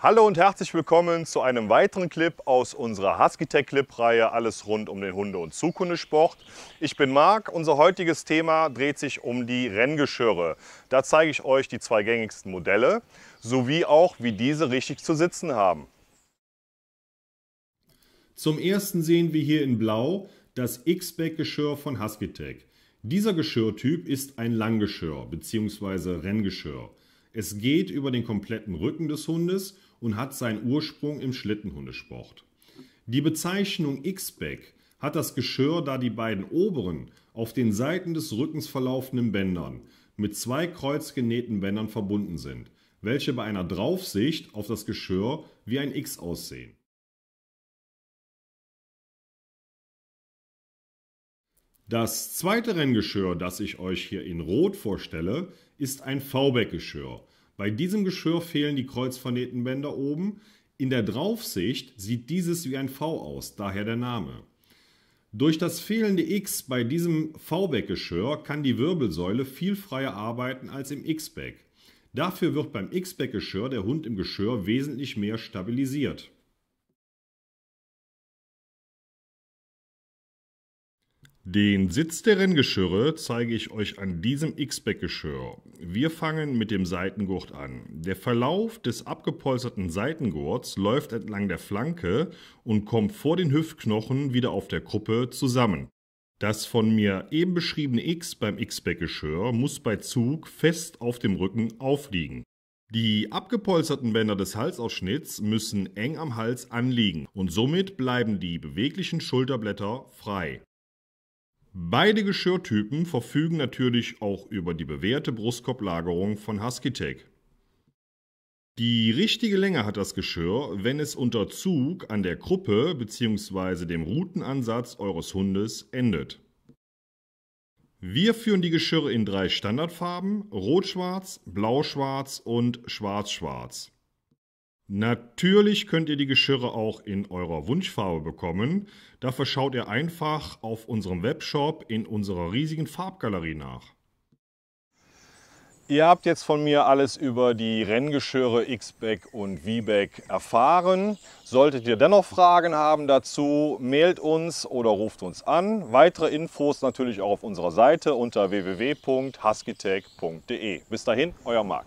Hallo und herzlich willkommen zu einem weiteren Clip aus unserer Huskytech Clip-Reihe Alles rund um den Hunde- und Zukunftssport. Ich bin Marc. Unser heutiges Thema dreht sich um die Renngeschirre. Da zeige ich euch die zwei gängigsten Modelle sowie auch, wie diese richtig zu sitzen haben. Zum ersten sehen wir hier in Blau das X-Back-Geschirr von Huskytech. Dieser Geschirrtyp ist ein Langgeschirr bzw. Renngeschirr. Es geht über den kompletten Rücken des Hundes und hat seinen Ursprung im Schlittenhundesport. Die Bezeichnung X-Back hat das Geschirr, da die beiden oberen, auf den Seiten des Rückens verlaufenden Bändern mit zwei kreuzgenähten Bändern verbunden sind, welche bei einer Draufsicht auf das Geschirr wie ein X aussehen. Das zweite Renngeschirr, das ich euch hier in Rot vorstelle, ist ein V-Back-Geschirr. Bei diesem Geschirr fehlen die Kreuzvernetenbänder oben. In der Draufsicht sieht dieses wie ein V aus, daher der Name. Durch das fehlende X bei diesem V-Back-Geschirr kann die Wirbelsäule viel freier arbeiten als im X-Back. Dafür wird beim X-Back-Geschirr der Hund im Geschirr wesentlich mehr stabilisiert. Den Sitz der Renngeschirre zeige ich euch an diesem X-Back-Geschirr. Wir fangen mit dem Seitengurt an. Der Verlauf des abgepolsterten Seitengurts läuft entlang der Flanke und kommt vor den Hüftknochen wieder auf der Kruppe zusammen. Das von mir eben beschriebene X beim X-Back-Geschirr muss bei Zug fest auf dem Rücken aufliegen. Die abgepolsterten Bänder des Halsausschnitts müssen eng am Hals anliegen und somit bleiben die beweglichen Schulterblätter frei. Beide Geschirrtypen verfügen natürlich auch über die bewährte Brustkorblagerung von Huskytech. Die richtige Länge hat das Geschirr, wenn es unter Zug an der Kruppe bzw. dem Rutenansatz eures Hundes endet. Wir führen die Geschirre in drei Standardfarben: Rot-Schwarz, Blau-Schwarz und Schwarz-Schwarz. Natürlich könnt ihr die Geschirre auch in eurer Wunschfarbe bekommen. Dafür schaut ihr einfach auf unserem Webshop in unserer riesigen Farbgalerie nach. Ihr habt jetzt von mir alles über die Renngeschirre X-Back und V-Back erfahren. Solltet ihr dennoch Fragen haben dazu, mailt uns oder ruft uns an. Weitere Infos natürlich auch auf unserer Seite unter www.huskytech.de. Bis dahin, euer Marc.